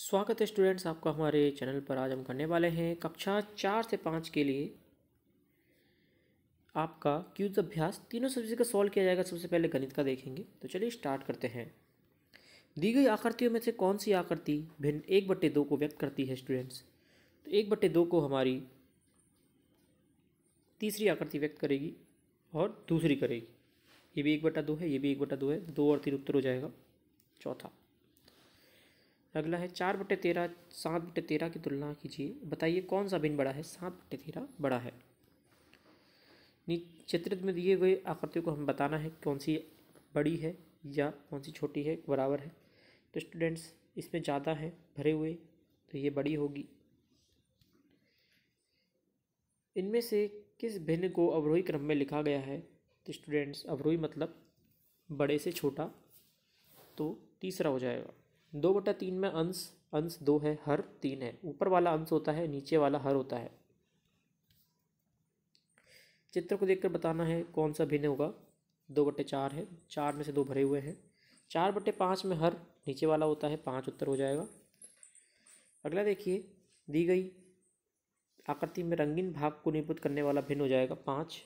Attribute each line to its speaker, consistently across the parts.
Speaker 1: स्वागत है स्टूडेंट्स आपका हमारे चैनल पर आज हम करने वाले हैं कक्षा चार से पाँच के लिए आपका क्यूज अभ्यास तीनों सब्जेक्ट का सॉल्व किया जाएगा सबसे पहले गणित का देखेंगे तो चलिए स्टार्ट करते हैं दी गई आकृतियों में से कौन सी आकृति भिन्न एक बट्टे दो को व्यक्त करती है स्टूडेंट्स तो एक बट्टे दो को हमारी तीसरी आकृति व्यक्त करेगी और दूसरी करेगी ये भी एक बटा दो है ये भी एक बटा दो है दो और तीन उत्तर हो जाएगा चौथा अगला है चार बटे तेरह सात बटे तेरह की तुलना कीजिए बताइए कौन सा भिन्न बड़ा है सात बटे तेरह बड़ा है चित्रित में दिए गए आकृतियों को हम बताना है कौन सी बड़ी है या कौन सी छोटी है बराबर है तो स्टूडेंट्स इसमें ज़्यादा हैं भरे हुए तो ये बड़ी होगी इनमें से किस भिन्न को अवरोही क्रम में लिखा गया है तो स्टूडेंट्स अवरोही मतलब बड़े से छोटा तो तीसरा हो जाएगा दो बटा तीन में अंश अंश दो है हर तीन है ऊपर वाला अंश होता है नीचे वाला हर होता है चित्र को देखकर बताना है कौन सा भिन्न होगा दो बटे चार है चार में से दो भरे हुए हैं चार बटे पाँच में हर नीचे वाला होता है पाँच उत्तर हो जाएगा अगला देखिए दी गई आकृति में रंगीन भाग को निपुत करने वाला भिन्न हो जाएगा पाँच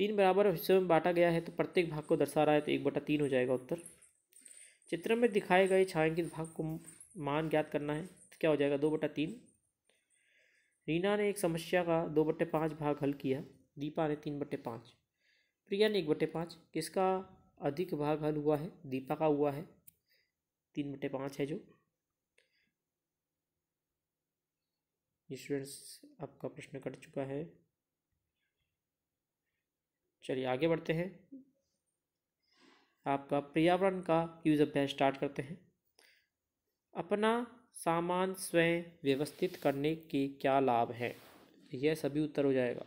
Speaker 1: तीन बराबर हिस्सों में बांटा गया है तो प्रत्येक भाग को दर्शा रहा है तो एक बटा तीन हो जाएगा उत्तर चित्र में दिखाए गए छायांकित भाग को मान ज्ञात करना है तो क्या हो जाएगा दो बटा तीन रीना ने एक समस्या का दो बटे पाँच भाग हल किया दीपा ने तीन बट्टे पाँच प्रिया ने एक बट्टे पाँच किसका अधिक भाग हल हुआ है दीपा का हुआ है तीन बट्टे पाँच है जो स्टूडेंट्स आपका प्रश्न कट चुका है चलिए आगे बढ़ते हैं आपका पर्यावरण का यूज अभ्यास स्टार्ट करते हैं अपना सामान स्वयं व्यवस्थित करने के क्या लाभ हैं यह सभी उत्तर हो जाएगा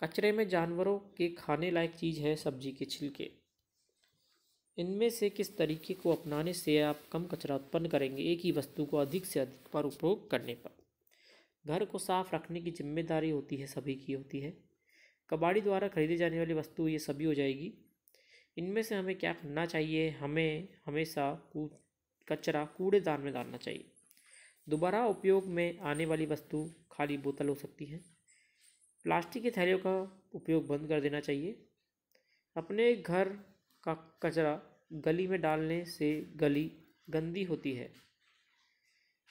Speaker 1: कचरे में जानवरों के खाने लायक चीज़ है सब्जी के छिलके इनमें से किस तरीके को अपनाने से आप कम कचरा उत्पन्न करेंगे एक ही वस्तु को अधिक से अधिक बार उपयोग करने पर घर को साफ रखने की जिम्मेदारी होती है सभी की होती है कबाड़ी द्वारा खरीदी जाने वाली वस्तु ये सभी हो जाएगी इनमें से हमें क्या करना चाहिए हमें हमेशा कचरा कूड़ेदान में डालना चाहिए दोबारा उपयोग में आने वाली वस्तु खाली बोतल हो सकती है प्लास्टिक के थैलियों का उपयोग बंद कर देना चाहिए अपने घर का कचरा गली में डालने से गली गंदी होती है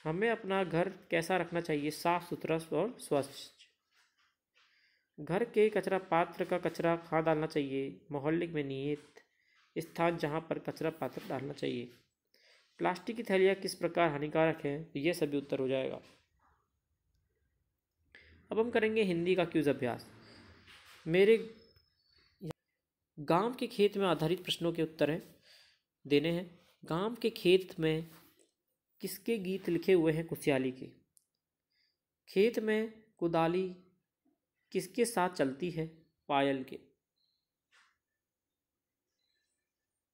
Speaker 1: हमें अपना घर कैसा रखना चाहिए साफ़ सुथरा और स्वच्छ घर के कचरा पात्र का कचरा कहाँ डालना चाहिए मोहल्ले में नियत स्थान जहाँ पर कचरा पात्र डालना चाहिए प्लास्टिक की थैलियाँ किस प्रकार हानिकारक हैं तो ये सभी उत्तर हो जाएगा अब हम करेंगे हिंदी का क्यूज़ अभ्यास मेरे गांव के खेत में आधारित प्रश्नों के उत्तर हैं देने हैं गांव के खेत में किसके गीत लिखे हुए हैं कुसियाली के खेत में कुदाली किसके साथ चलती है पायल के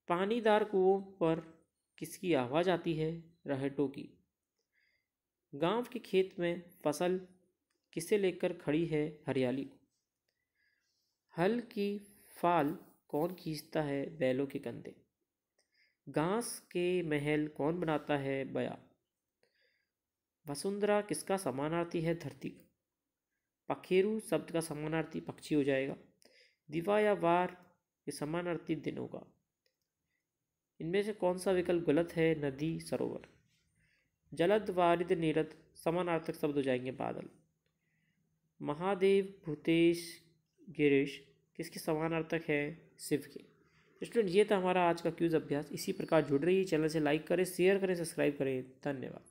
Speaker 1: पानीदार कुओं पर किसकी आवाज़ आती है रहटों की गांव के खेत में फसल किसे लेकर खड़ी है हरियाली हल की फाल कौन खींचता है बैलों के कंधे घास के महल कौन बनाता है बया वसुंधरा किसका समानार्थी है धरती का पखेरु शब्द का समानार्थी पक्षी हो जाएगा दिवा या वार के समानार्थी दिनों का इनमें से कौन सा विकल्प गलत है नदी सरोवर जलद वारिद नीरद समानार्थक शब्द हो जाएंगे बादल महादेव भूतेश गिरीश किसके समानार्थक है शिव के स्टूडेंट ये था हमारा आज का क्यूज़ अभ्यास इसी प्रकार जुड़ रही है चैनल से लाइक करें शेयर करें सब्सक्राइब करें धन्यवाद